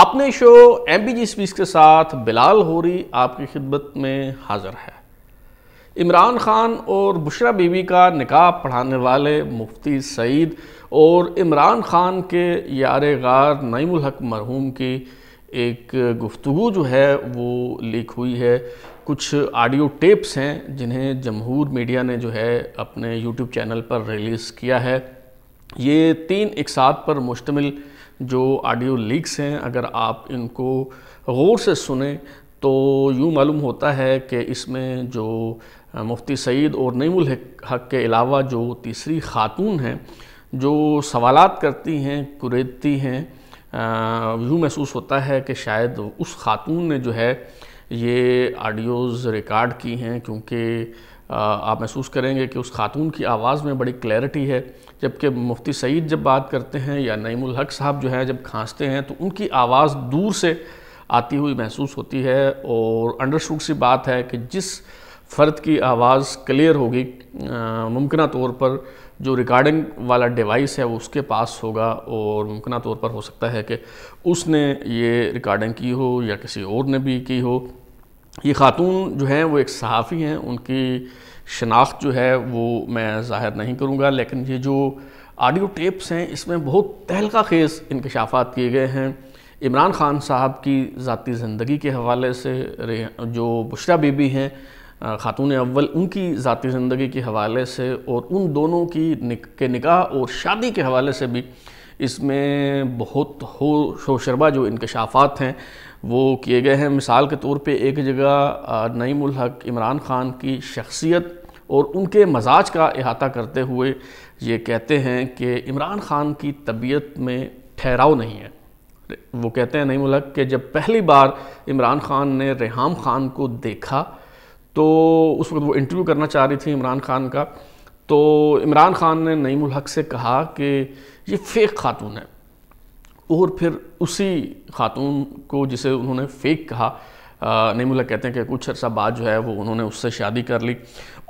अपने show M B G स्पीस के साथ बिलाल होरी आपकी खिदमत में हाजिर है इमरान ख़ान और बुशरा बीबी का निकाह पढ़ाने वाले मुफ्ती सईद और इमरान ख़ान के यार गार नईमुल हक मरहूम की एक गुफ्तु जो है वो लीक हुई है कुछ ऑडियो टेप्स हैं जिन्हें जमहूर मीडिया ने जो है अपने यूट्यूब चैनल पर रिलीज़ किया है ये तीन एक साथ पर मुश्तमिल जो ऑडियो लीक्स हैं अगर आप इनको गौर से सुने तो यूँ मालूम होता है कि इसमें जो मुफ्ती सईद और नईमुल हक के अलावा जो तीसरी खातून हैं जो सवालात करती हैं कुरेदती हैं यूँ महसूस होता है कि शायद उस खातून ने जो है ये ऑडियोज़ रिकॉर्ड की हैं क्योंकि आप महसूस करेंगे कि उस खातून की आवाज़ में बड़ी क्लैरिटी है जबकि मुफ्ती सईद जब बात करते हैं या नईमुल हक साहब जो हैं जब खांसते हैं तो उनकी आवाज़ दूर से आती हुई महसूस होती है और अंडरस्टूड सी बात है कि जिस फ़र्द की आवाज़ क्लियर होगी मुमकिन तौर पर जो रिकॉर्डिंग वाला डिवाइस है वो उसके पास होगा और मुमकिन तौर पर हो सकता है कि उसने ये रिकॉर्डिंग की हो या किसी और ने भी की हो ये खातून जो हैं वो एक सहाफ़ी हैं उनकी शनाख्त जो है वो मैं ज़ाहिर नहीं करूँगा लेकिन ये जो आडियो टेप्स हैं इसमें बहुत तहलका खेज़ इनकशाफात किए गए हैं इमरान ख़ान साहब की ज़ाती ज़िंदगी के हवाले से जो बुशरा बीबी हैं ख़ातून अव्वल उनकी ज़ाती ज़िंदगी के हवाले से और उन दोनों की निक, के निकाह और शादी के हवाले से भी इसमें बहुत हो शोशरबा जो इंकशाफात हैं वो किए गए हैं मिसाल के तौर पर एक जगह नईम हक इमरान ख़ान की शख्सियत और उनके मजाज का अहाता करते हुए ये कहते हैं कि इमरान ख़ान की तबीयत में ठहराव नहीं है वो कहते हैं नईम हक कि जब पहली बार इमरान ख़ान ने रेहाम ख़ान को देखा तो उस वक्त वो इंटरव्यू करना चाह रही थी इमरान ख़ान का तो इमरान ख़ान ने नईमुल हक से कहा कि ये फ़ेक खातून है और फिर उसी खातून को जिसे उन्होंने फ़ेक कहा नईमुल हक कहते हैं कि कुछ अर्सा बाद जो है वो उन्होंने उससे शादी कर ली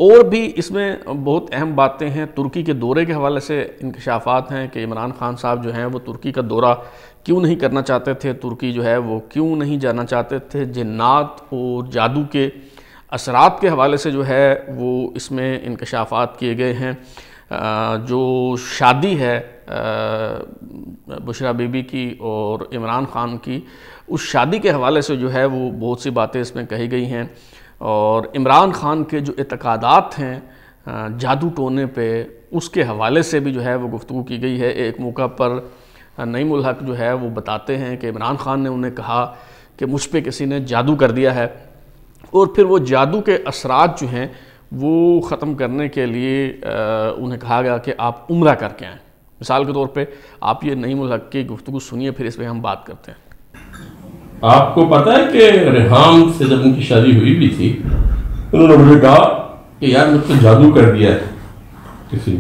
और भी इसमें बहुत अहम बातें हैं तुर्की के दौरे के हवाले से इंकशाफात हैं कि इमरान खान साहब जो हैं वो तुर्की का दौरा क्यों नहीं करना चाहते थे तुर्की जो है वो क्यों नहीं जाना चाहते थे जन्नात और जादू के असरात के हवाले से जो है वो इसमें इनकशाफात किए गए हैं जो शादी है बुशरा बीबी की और इमरान ख़ान की उस शादी के हवाले से जो है वो बहुत सी बातें इसमें कही गई हैं और इमरान ख़ान के जो इतकादात हैं जादू टोने पे उसके हवाले से भी जो है वो गुफ्तु की गई है एक मौका पर नई हक जो है वो बताते हैं कि इमरान ख़ान ने उन्हें कहा कि मुझ पर किसी ने जादू कर दिया है और फिर वो जादू के असरात जो हैं वो ख़त्म करने के लिए उन्हें कहा गया कि आप उम्र करके आएँ मिसाल के तौर पर आप ये नई मुल्क की गुफ्तु सुनिए फिर इस पर हम बात करते हैं आपको पता है कि रेहान से जब उनकी शादी हुई भी थी उन्होंने मुझे कहा कि यार मुझसे जादू कर दिया है किसी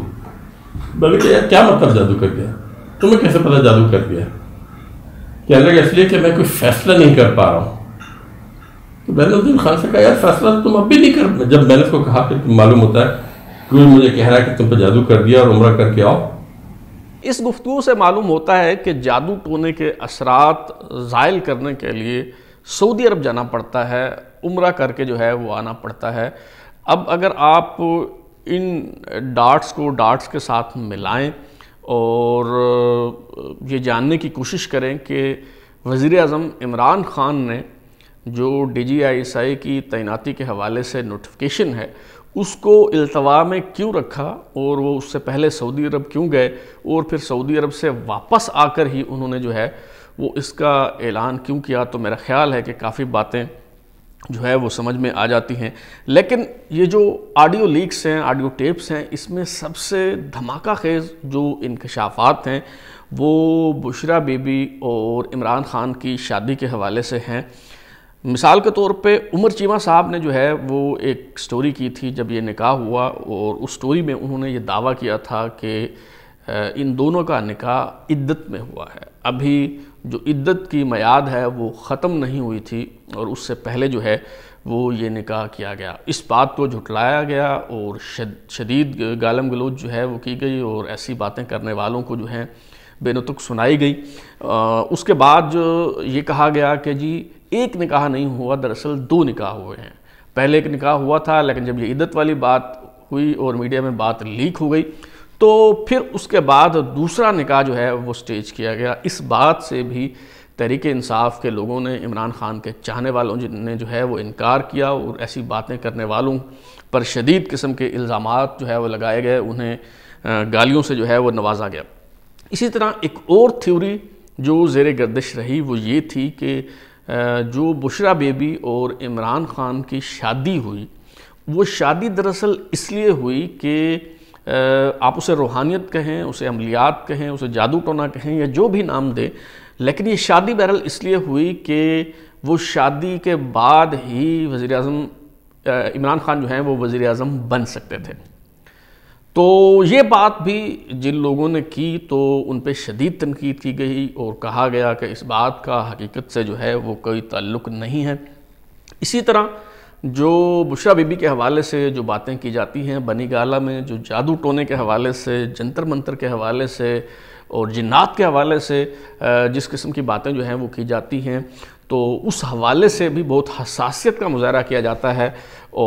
बल्कि यार क्या मतलब जादू कर दिया तुम्हें कैसे पता जादू कर दिया कहने का इसलिए कि मैं कोई फैसला नहीं कर पा रहा हूँ तो दिन खान से कहा यार फैसला तो तुम अब भी नहीं कर जब मैंने उसको कहा कि मालूम होता है क्यों मुझे कह रहा है कि तुम पर जादू कर दिया और उम्र करके आओ इस गुफ्तु से मालूम होता है कि जादू टोने के असरात ज़ायल करने के लिए सऊदी अरब जाना पड़ता है उम्र करके जो है वो आना पड़ता है अब अगर आप इन डार्ट्स को डार्ट्स के साथ मिलाएं और ये जानने की कोशिश करें कि वज़ी अजम इमरान ख़ान ने जो D G I S I की तैनाती के हवाले से नोटिफिकेशन है उसको अल्तवा में क्यों रखा और वो उससे पहले सऊदी अरब क्यों गए और फिर सऊदी अरब से वापस आकर ही उन्होंने जो है वो इसका ऐलान क्यों किया तो मेरा ख्याल है कि काफ़ी बातें जो है वो समझ में आ जाती हैं लेकिन ये जो ऑडियो लीक्स हैं ऑडियो टेप्स हैं इसमें सबसे धमाका खेज जो इनकशाफात हैं वो बुशरा बीबी और इमरान ख़ान की शादी के हवाले से हैं मिसाल के तौर पे उमर चीमा साहब ने जो है वो एक स्टोरी की थी जब ये निकाह हुआ और उस स्टोरी में उन्होंने ये दावा किया था कि इन दोनों का निकाह इद्दत में हुआ है अभी जो इद्दत की मैाद है वो ख़त्म नहीं हुई थी और उससे पहले जो है वो ये निकाह किया गया इस बात को झुटलाया गया और शदीद गालम गलोच जो है वो की गई और ऐसी बातें करने वालों को जो है बेनतुक सुनाई गई आ, उसके बाद जो ये कहा गया कि जी एक निकाह नहीं हुआ दरअसल दो निकाह हुए हैं पहले एक निकाह हुआ था लेकिन जब ये इद्दत वाली बात हुई और मीडिया में बात लीक हो गई तो फिर उसके बाद दूसरा निकाह जो है वो स्टेज किया गया इस बात से भी तहरीक इंसाफ के लोगों ने इमरान खान के चाहने वालों ने जो है वो इनकार किया और ऐसी बातें करने वालों पर शदीद किस्म के इल्ज़ाम जो है वो लगाए गए उन्हें गालियों से जो है वो नवाजा गया इसी तरह एक और थ्योरी जो जेर गर्दिश रही वो ये थी कि जो बुशरा बेबी और इमरान ख़ान की शादी हुई वो शादी दरअसल इसलिए हुई कि आप उसे रूहानियत कहें उसे अमलियात कहें उसे जादू टोना कहें या जो भी नाम दें लेकिन ये शादी बहरल इसलिए हुई कि वो शादी के बाद ही वज़ी अजम इमरान ख़ान जो हैं वो वज़ी अजम बन सकते थे तो ये बात भी जिन लोगों ने की तो उन पर शदीद तनकीद की गई और कहा गया कि इस बात का हकीकत से जो है वो कोई ताल्लुक नहीं है इसी तरह जो बुशरा बीबी के हवाले से जो बातें की जाती हैं बनी गाला में जो जादू टोने के हवाले से जंतर मंतर के हवाले से और जिन्नात के हवाले से जिस किस्म की बातें जो हैं वो की जाती हैं तो उस हवाले से भी बहुत हसासियत का मुजाहरा किया जाता है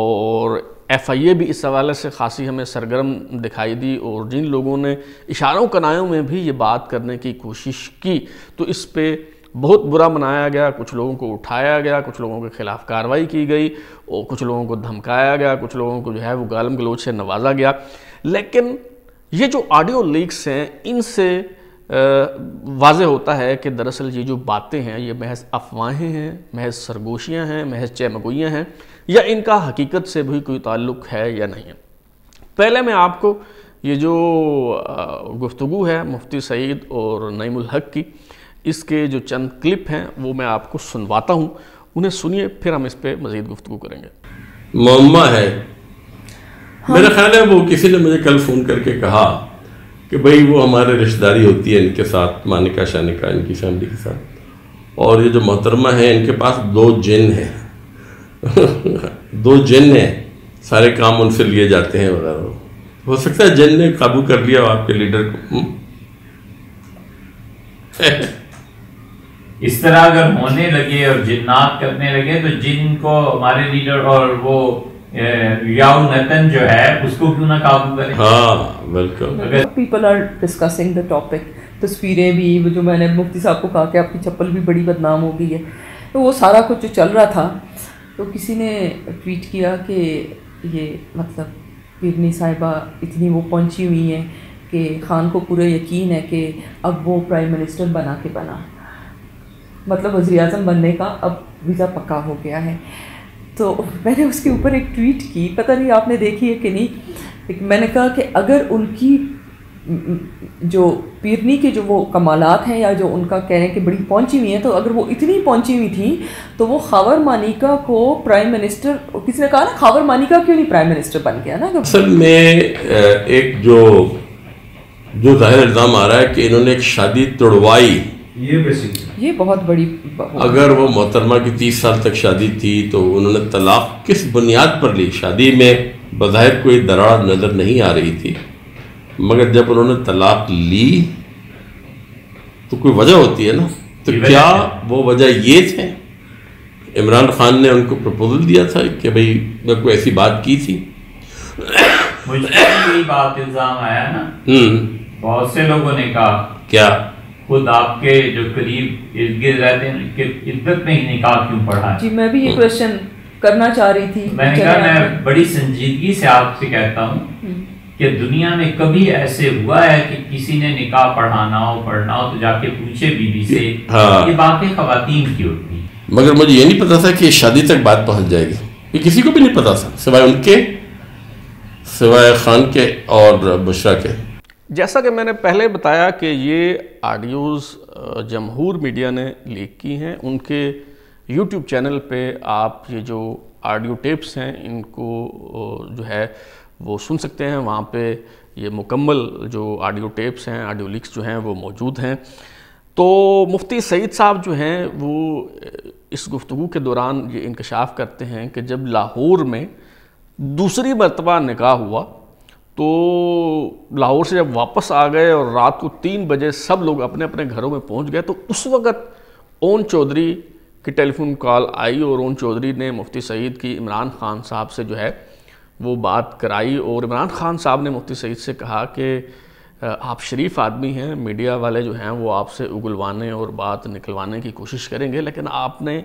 और एफ आई ए भी इस हवाले से खासी हमें सरगर्म दिखाई दी और जिन लोगों ने इशारों कनायों में भी ये बात करने की कोशिश की तो इस पर बहुत बुरा मनाया गया कुछ लोगों को उठाया गया कुछ लोगों के ख़िलाफ़ कार्रवाई की गई और कुछ लोगों को धमकाया गया कुछ लोगों को जो है वो गालम गलोच से नवाजा गया लेकिन ये जो ऑडियो लीक्स हैं इनसे वाज होता है कि दरअसल ये जो बातें हैं ये महज अफवाहें हैं महज सरगोशियाँ हैं महज चैमगोइयाँ हैं या इनका हकीकत से भी कोई ताल्लुक है या नहीं पहले मैं आपको ये जो गुफ्तु है मुफ्ती सईद और नईमुल हक की इसके जो चंद क्लिप हैं वो मैं आपको सुनवाता हूँ उन्हें सुनिए फिर हम इस पर मज़ीद गुफ्तु करेंगे मम्मा है हाँ। मेरा ख्याल है वो किसी ने मुझे कल फ़ोन करके कहा कि भाई वो हमारे रिश्तेदारी होती है इनके साथ मानिका शानिका इनकी फैमिली के साथ और ये जो मोहतरमा है इनके पास दो जिन हैं दो जिन ने सारे काम उनसे लिए जाते हैं वगैरह हो सकता है जिन ने काबू कर लिया आपके लीडर को हम्म। इस तरह अगर होने लगे और जिन्नात करने लगे तो जिन को हमारे लीडर और वो याउनतन जो है उसको क्यों ना काबू करें हाँ people are discussing the topic तस्वीरें भी जो मैंने मुफ्ती साहब को कहा कि आपकी चप्पल भी बड़ी बदनाम हो गई है तो वो सारा कुछ जो चल रहा था तो किसी ने ट्वीट किया कि ये मतलब पिरनी साहिबा इतनी वो पहुंची हुई हैं कि ख़ान को पूरा यकीन है कि अब वो प्राइम मिनिस्टर बना के बना मतलब वजी अजम बनने का अब वीज़ा पक्का हो गया है तो मैंने उसके ऊपर एक ट्वीट की पता नहीं आपने देखी है कि नहीं मैंने कहा कि अगर उनकी जो पीरनी के जो वो कमालत हैं या जो उनका कह रहे हैं कि बड़ी पहुंची हुई है तो अगर वो इतनी पहुंची हुई थी तो वो खावर मानिका को प्राइम मिनिस्टर किसी ने कहा ना खावर मानिका क्यों नहीं प्राइम मिनिस्टर बन गया ना असल में एक जो जो जाहिर इल्ज़ाम आ रहा है कि इन्होंने एक शादी तोड़वाई ये ये बहुत बड़ी अगर वो मोहतरमा की तीस साल तक शादी थी तो उन्होंने तलाक किस बुनियाद पर ली शादी में बजाय कोई दरार नज़र नहीं आ रही थी मगर जब उन्होंने तलाक ली तो कोई वजह होती है ना तो क्या वो वजह ये थे इमरान खान ने उनको प्रपोजल दिया था कि भाई मैं कोई ऐसी बात की थी मुझे बात इल्ज़ाम आया ना हम्म। बहुत से लोगों ने कहा क्या खुद आपके जो करीब रहते हैं उनके इज्जत में ही निकाह क्यों पढ़ा जी मैं भी ये क्वेश्चन हम्म। करना चाह रही थी मैंने कहा मैं बड़ी संजीदगी से आपसे कहता हूँ हम्म। कि दुनिया में कभी ऐसे हुआ है कि किसी ने निकाह पढ़ाना हो पढ़ना हो तो जाके पूछे बीबी से हाँ। ये बातें खातन की होती मगर मुझे ये नहीं पता था कि शादी तक बात पहुंच जाएगी ये किसी को भी नहीं पता था सिवाय उनके सिवाय खान के और बुशरा के जैसा कि मैंने पहले बताया कि ये ऑडियोज़ जमहूर मीडिया ने लीक की हैं उनके यूट्यूब चैनल पे आप ये जो ऑडियो टेप्स हैं इनको जो है वो सुन सकते हैं वहाँ पे ये मुकम्मल जो ऑडियो टेप्स हैं ऑडियो लिक्स जो हैं वो मौजूद हैं तो मुफ्ती सईद साहब जो हैं वो इस गुफ्तु के दौरान ये इंकशाफ करते हैं कि जब लाहौर में दूसरी मरतबा निकाह हुआ तो लाहौर से जब वापस आ गए और रात को तीन बजे सब लोग अपने अपने घरों में पहुंच गए तो उस वक़्त ओन चौधरी की टेलीफोन कॉल आई और ओन चौधरी ने मुफ्ती सईद की इमरान खान साहब से जो है वो बात कराई और इमरान खान साहब ने मुफ्ती सईद से कहा कि आप शरीफ आदमी हैं मीडिया वाले जो हैं वो आपसे उगलवाने और बात निकलवाने की कोशिश करेंगे लेकिन आपने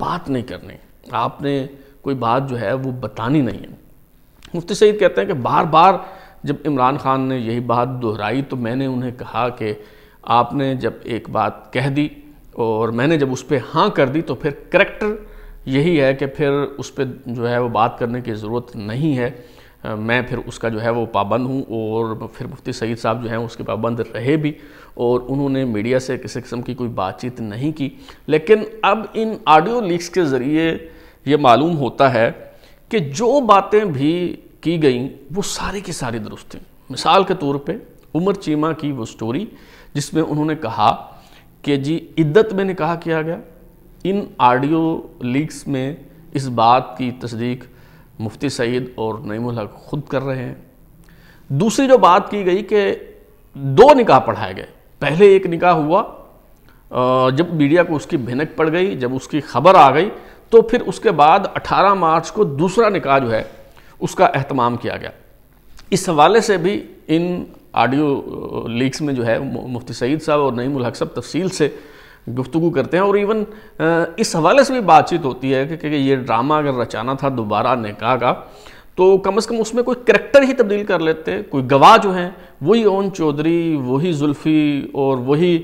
बात नहीं करनी आपने कोई बात जो है वो बतानी नहीं है मुफ्ती सईद कहते हैं कि बार बार जब इमरान खान ने यही बात दोहराई तो मैंने उन्हें कहा कि आपने जब एक बात कह दी और मैंने जब उस पर हाँ कर दी तो फिर करेक्टर यही है कि फिर उस पर जो है वो बात करने की ज़रूरत नहीं है मैं फिर उसका जो है वो पाबंद हूँ और फिर मुफ्ती सईद साहब जो हैं उसके पाबंद रहे भी और उन्होंने मीडिया से किसी किस्म की कोई बातचीत नहीं की लेकिन अब इन ऑडियो लीक्स के ज़रिए ये मालूम होता है कि जो बातें भी की गई वो सारी की सारी दुरुस्त थी मिसाल के तौर पे उमर चीमा की वो स्टोरी जिसमें उन्होंने कहा कि जी इद्दत में निकाह किया गया इन आडियो लीक्स में इस बात की तस्दीक मुफ्ती सईद और नईमुल हक खुद कर रहे हैं दूसरी जो बात की गई कि दो निकाह पढ़ाए गए पहले एक निकाह हुआ जब मीडिया को उसकी भिनक पड़ गई जब उसकी खबर आ गई तो फिर उसके बाद 18 मार्च को दूसरा निकाह जो है उसका अहतमाम किया गया इस हवाले से भी इन ऑडियो लीक्स में जो है मुफ्ती सईद साहब और नईमुल हक साहब तफसील से गुफ्तु करते हैं और इवन इस हवाले से भी बातचीत होती है कि, कि ये ड्रामा अगर रचाना था दोबारा निकाह का तो कम अज़ कम उसमें कोई करेक्टर ही तब्दील कर लेते कोई गवाह जो हैं वही ओन चौधरी वही जुल्फ़ी और वही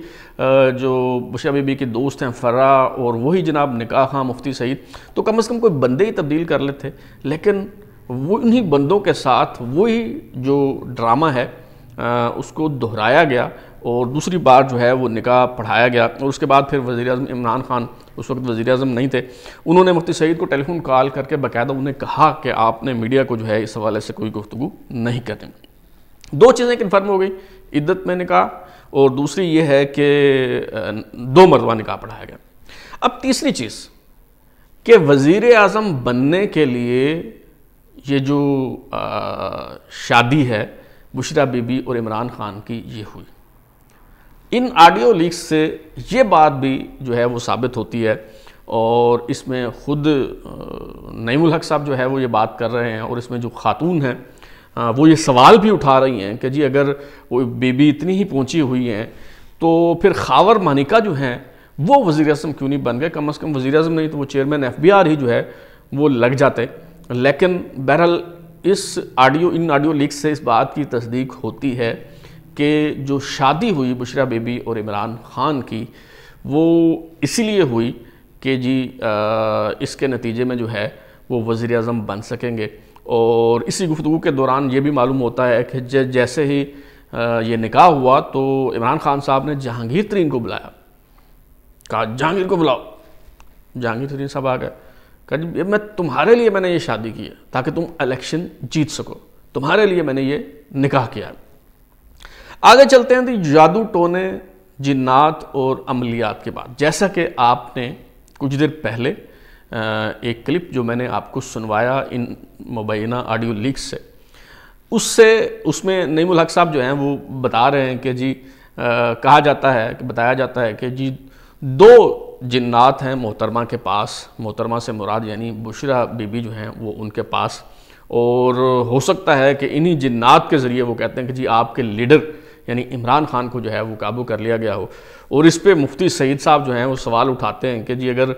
जो बुशा बीबी के दोस्त हैं फ़रा और वही जनाब निकाह खां मुफ्ती सईद तो कम अज़ कम कोई बंदे ही तब्दील कर लेते लेकिन वो इन्हीं बंदों के साथ वही जो ड्रामा है आ, उसको दोहराया गया और दूसरी बार जो है वो निकाह पढ़ाया गया और उसके बाद फिर वज़ी अजम इमरान खान उस वक्त वज़ी अजम नहीं थे उन्होंने मुफ्ती सईद को टेलीफोन कॉल करके बाकायदा उन्हें कहा कि आपने मीडिया को जो है इस हवाले से कोई गुफ्तु नहीं करें दो चीज़ें कन्फर्म हो गई इद्दत में निकाह और दूसरी ये है कि दो मरतबा निकाह पढ़ाया गया अब तीसरी चीज़ कि वज़ी अजम बनने के लिए ये जो आ, शादी है बुशरा बीबी और इमरान खान की ये हुई इन ऑडियो लीक्स से ये बात भी जो है वो साबित होती है और इसमें ख़ुद नईमुल हक साहब जो है वो ये बात कर रहे हैं और इसमें जो खातून हैं वो ये सवाल भी उठा रही हैं कि जी अगर वो बेबी इतनी ही पहुंची हुई हैं तो फिर खावर मानिका जो हैं वो वज़ी अजम क्यों नहीं बन गए कम अज़ कम वज़ी अजम नहीं तो वो चेयरमैन एफ बी आर ही जो है वो लग जाते लेकिन बहरहाल इस ऑडियो इन ऑडियो लीक से इस बात की तस्दीक होती है कि जो शादी हुई बुशरा बेबी और इमरान ख़ान की वो इसलिए हुई कि जी आ, इसके नतीजे में जो है वो वज़ी अजम बन सकेंगे और इसी गुफ्तु के दौरान ये भी मालूम होता है कि जैसे ही आ, ये निकाह हुआ तो इमरान खान साहब ने जहांगीर तरीन को बुलाया कहा जहांगीर को बुलाओ जहांगीर तरीन साहब आ गए कहा मैं तुम्हारे लिए मैंने ये शादी की है ताकि तुम इलेक्शन जीत सको तुम्हारे लिए मैंने ये निकाह किया है आगे चलते हैं तो जादू टोने जिन्नात और अमलियात के बाद जैसा कि आपने कुछ देर पहले एक क्लिप जो मैंने आपको सुनवाया इन मुबैना ऑडियो लीक से उससे उसमें नईमुल हक साहब जो हैं वो बता रहे हैं कि जी आ, कहा जाता है कि बताया जाता है कि जी दो जिन्नात हैं मोहतरमा के पास मोहतरमा से मुराद यानी बुशरा बीबी जो हैं वो उनके पास और हो सकता है कि इन्हीं जिन्नात के ज़रिए वो कहते हैं कि जी आपके लीडर यानी इमरान खान को जो है वो काबू कर लिया गया हो और इस पर मुफ्ती सईद साहब जो हैं वो सवाल उठाते हैं कि जी अगर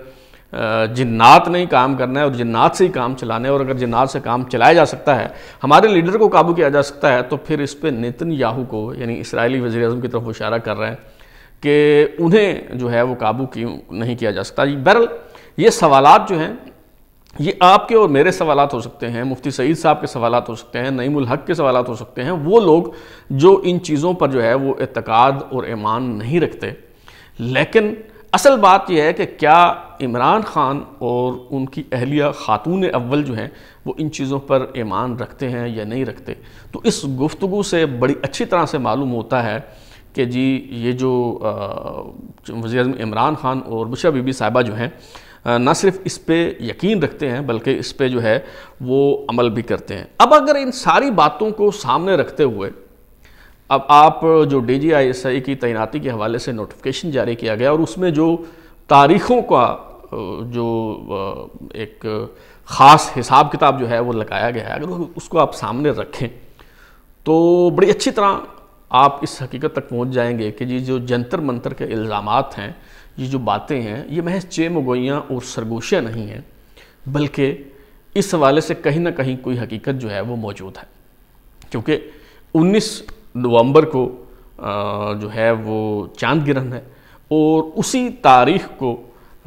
जिन्नात ने ही काम करना है और जिन्नात से ही काम चलाना है और अगर जिन्नात से काम चलाया जा सकता है हमारे लीडर को काबू किया जा सकता है तो फिर इस पर नितिन याहू को यानी इसराइली वजी अजम की तरफ इशारा कर रहे हैं कि उन्हें जो है वो काबू क्यों नहीं किया जा सकता बहरल ये सवाल जो हैं ये आपके और मेरे सवाल हो सकते हैं मुफ्ती सईद साहब के सवाल हो सकते हैं नईमुल हक के सवाल हो सकते हैं वो लोग जो इन चीज़ों पर जो है वो इतकाद और ईमान नहीं रखते लेकिन असल बात यह है कि क्या इमरान ख़ान और उनकी अहलिया ख़ातून अव्वल जो हैं वो इन चीज़ों पर ईमान रखते हैं या नहीं रखते तो इस गुफ्तु से बड़ी अच्छी तरह से मालूम होता है कि जी ये जो, वजी अजम इमरान ख़ान और बुशा बीबी साहिबा जो हैं ना सिर्फ इस पर यकीन रखते हैं बल्कि इस पर जो है वो अमल भी करते हैं अब अगर इन सारी बातों को सामने रखते हुए अब आप जो D G I S I की तैनाती के हवाले से नोटिफिकेशन जारी किया गया और उसमें जो तारीखों का जो एक ख़ास हिसाब किताब जो है वो लगाया गया है अगर उसको आप सामने रखें तो बड़ी अच्छी तरह आप इस हकीकत तक पहुंच जाएंगे कि जी जो जंतर मंतर के इल्ज़ाम हैं ये जो बातें हैं ये महज चे मगोइयाँ और सरगोशियाँ नहीं हैं बल्कि इस हवाले से कहीं ना कहीं कोई हकीकत जो है वो मौजूद है क्योंकि 19 नवंबर को जो है वो चांद गिरहन है और उसी तारीख को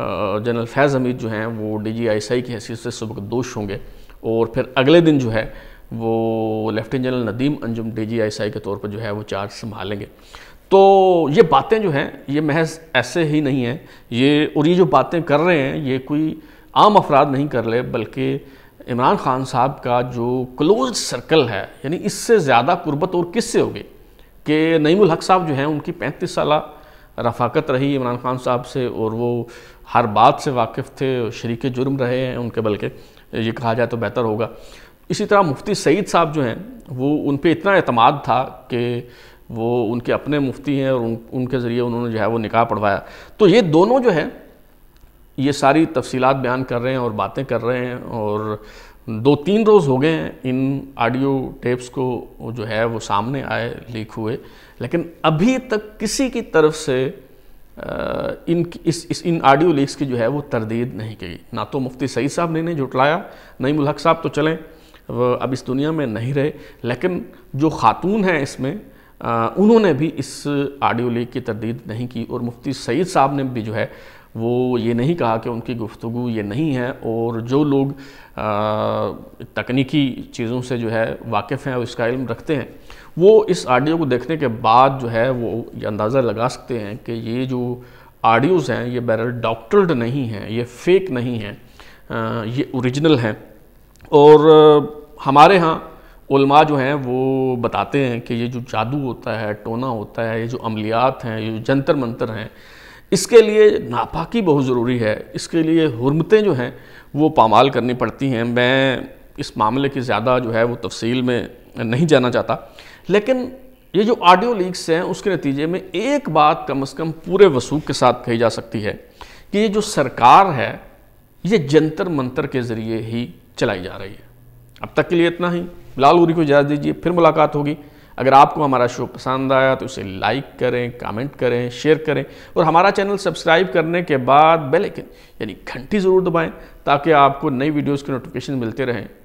जनरल फैज़ हमीद जो हैं वो डी जी आई की हैसियत से दोष होंगे और फिर अगले दिन जो है वो lieutenant general Nadeem Anjum D G I के तौर पर जो है वो चार्ज संभालेंगे तो ये बातें जो हैं ये महज ऐसे ही नहीं हैं ये और ये जो बातें कर रहे हैं ये कोई आम अफराद नहीं कर रहे बल्कि इमरान खान साहब का जो क्लोज सर्कल है यानी इससे ज़्यादा कुर्बत और किससे होगी कि नईमुल हक साहब जो हैं उनकी पैंतीस साल रफाकत रही इमरान खान साहब से और वो हर बात से वाकिफ़ थे शरीक जुर्म रहे हैं उनके बल्कि ये कहा जाए तो बेहतर होगा इसी तरह मुफ्ती सईद साहब जो हैं वो उन पर इतना अतमाद था कि वो उनके अपने मुफ्ती हैं और उन उनके ज़रिए उन्होंने जो है वो निकाह पढ़वाया तो ये दोनों जो है ये सारी तफसीलात बयान कर रहे हैं और बातें कर रहे हैं और दो तीन रोज़ हो गए हैं इन ऑडियो टेप्स को जो है वो सामने आए लीक हुए लेकिन अभी तक किसी की तरफ से इन इस, इस इन ऑडियो लीक्स की जो है वो तरदीद नहीं की ना तो मुफ्ती सईद साहब ने इन्हें जुटलाया नई मुलहक साहब तो चलें वह अब इस दुनिया में नहीं रहे लेकिन जो ख़ातून हैं इसमें उन्होंने भी इस ऑडियो लीक की तरदीद नहीं की और मुफ्ती सईद साहब ने भी जो है वो ये नहीं कहा कि उनकी गुफ्तु ये नहीं है और जो लोग तकनीकी चीज़ों से जो है वाकिफ़ हैं और इसका इल्म रखते हैं वो इस ऑडियो को देखने के बाद जो है वो ये अंदाज़ा लगा सकते हैं कि ये जो आडियोज़ हैं ये बैरल डॉक्टर्ड नहीं हैं ये फेक नहीं हैं ये ओरिजिनल हैं और हमारे यहाँ उलमा जो हैं वो बताते हैं कि ये जो जादू होता है टोना होता है ये जो अमलियात हैं ये जंतर मंतर हैं इसके लिए नापाकी बहुत ज़रूरी है इसके लिए हरमतें जो हैं वो पामाल करनी पड़ती हैं मैं इस मामले की ज़्यादा जो है वो तफसील में नहीं जाना चाहता लेकिन ये जो ऑडियो लीक्स हैं उसके नतीजे में एक बात कम अज़ कम पूरे वसूख के साथ कही जा सकती है कि ये जो सरकार है ये जंतर मंतर के ज़रिए ही चलाई जा रही है अब तक के लिए इतना ही लाल उरी को इजाज़त दीजिए फिर मुलाकात होगी अगर आपको हमारा शो पसंद आया तो उसे लाइक करें कमेंट करें शेयर करें और हमारा चैनल सब्सक्राइब करने के बाद बेल आइकन यानी घंटी ज़रूर दबाएं ताकि आपको नई वीडियोस की नोटिफिकेशन मिलते रहें